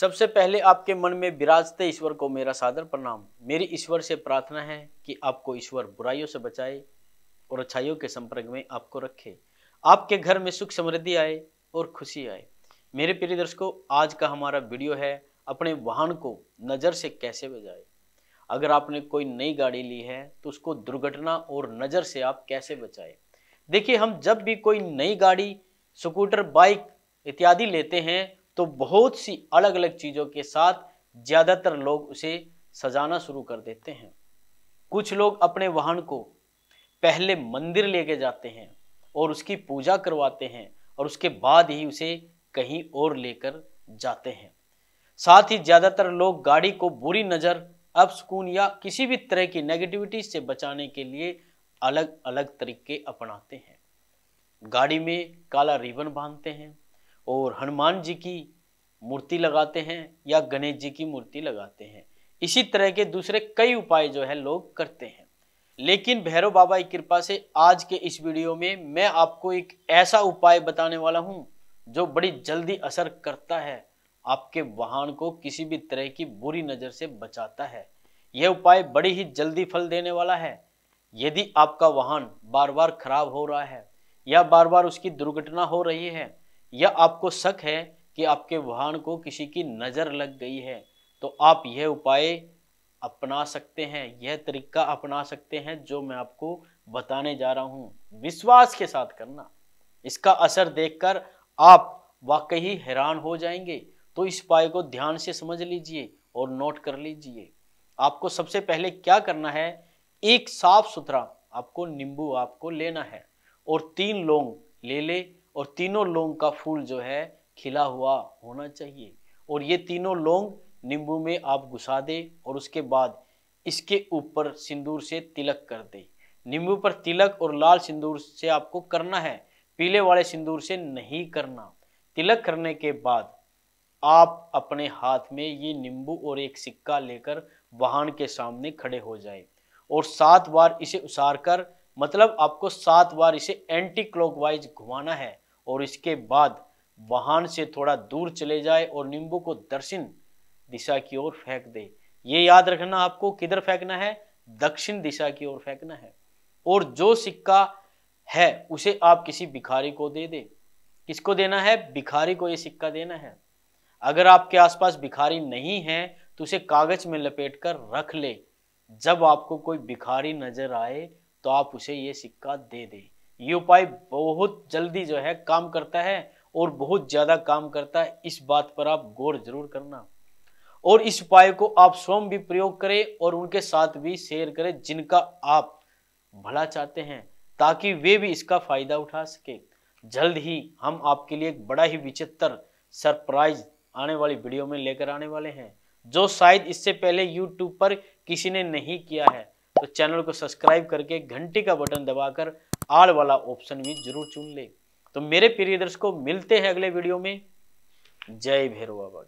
सबसे पहले आपके मन में विराजते ईश्वर को मेरा सादर प्रणाम मेरी ईश्वर से प्रार्थना है कि आपको ईश्वर बुराइयों से बचाए और अच्छाइयों के संपर्क में आपको रखे आपके घर में सुख समृद्धि आए और खुशी आए मेरे प्रिय दर्शकों आज का हमारा वीडियो है अपने वाहन को नज़र से कैसे बजाए अगर आपने कोई नई गाड़ी ली है तो उसको दुर्घटना और नज़र से आप कैसे बचाए देखिए हम जब भी कोई नई गाड़ी स्कूटर बाइक इत्यादि लेते हैं तो बहुत सी अलग अलग चीज़ों के साथ ज़्यादातर लोग उसे सजाना शुरू कर देते हैं कुछ लोग अपने वाहन को पहले मंदिर लेके जाते हैं और उसकी पूजा करवाते हैं और उसके बाद ही उसे कहीं और लेकर जाते हैं साथ ही ज़्यादातर लोग गाड़ी को बुरी नज़र अपसकून या किसी भी तरह की नेगेटिविटी से बचाने के लिए अलग अलग तरीके अपनाते हैं गाड़ी में काला रिबन बांधते हैं और हनुमान जी की मूर्ति लगाते हैं या गणेश जी की मूर्ति लगाते हैं इसी तरह के दूसरे कई उपाय जो है लोग करते हैं लेकिन भैरव बाबा की कृपा से आज के इस वीडियो में मैं आपको एक ऐसा उपाय बताने वाला हूँ जो बड़ी जल्दी असर करता है आपके वाहन को किसी भी तरह की बुरी नज़र से बचाता है यह उपाय बड़ी ही जल्दी फल देने वाला है यदि आपका वाहन बार बार खराब हो रहा है या बार बार उसकी दुर्घटना हो रही है या आपको शक है कि आपके वाहन को किसी की नज़र लग गई है तो आप यह उपाय अपना सकते हैं यह तरीका अपना सकते हैं जो मैं आपको बताने जा रहा हूँ विश्वास के साथ करना इसका असर देखकर आप वाकई हैरान हो जाएंगे तो इस उपाय को ध्यान से समझ लीजिए और नोट कर लीजिए आपको सबसे पहले क्या करना है एक साफ सुथरा आपको नींबू आपको लेना है और तीन लौंग ले ले और तीनों लौंग का फूल जो है खिला हुआ होना चाहिए और ये तीनों लौंग नींबू में आप घुसा दे और उसके बाद इसके ऊपर सिंदूर से तिलक कर दे नींबू पर तिलक और लाल सिंदूर से आपको करना है पीले वाले सिंदूर से नहीं करना तिलक करने के बाद आप अपने हाथ में ये नींबू और एक सिक्का लेकर वाहन के सामने खड़े हो जाए और सात बार इसे उसार कर मतलब आपको सात बार इसे एंटी क्लॉकवाइज घुमाना है और इसके बाद वाहन से थोड़ा दूर चले जाए और नींबू को दक्षिण दिशा की ओर फेंक दे ये याद रखना आपको किधर फेंकना है दक्षिण दिशा की ओर फेंकना है और जो सिक्का है उसे आप किसी भिखारी को दे दे किसको देना है भिखारी को ये सिक्का देना है अगर आपके आसपास भिखारी नहीं है तो उसे कागज में लपेट कर रख ले जब आपको कोई भिखारी नजर आए तो आप उसे ये सिक्का दे दें ये उपाय बहुत जल्दी जो है काम करता है और बहुत ज़्यादा काम करता है इस बात पर आप गौर जरूर करना और इस उपाय को आप स्वयं भी प्रयोग करें और उनके साथ भी शेयर करें जिनका आप भला चाहते हैं ताकि वे भी इसका फायदा उठा सके जल्द ही हम आपके लिए एक बड़ा ही विचित्र सरप्राइज आने वाली वीडियो में लेकर आने वाले हैं जो शायद इससे पहले YouTube पर किसी ने नहीं किया है तो चैनल को सब्सक्राइब करके घंटी का बटन दबाकर आल वाला ऑप्शन भी जरूर चुन ले तो मेरे प्रिय दर्शकों मिलते हैं अगले वीडियो में जय भैरवा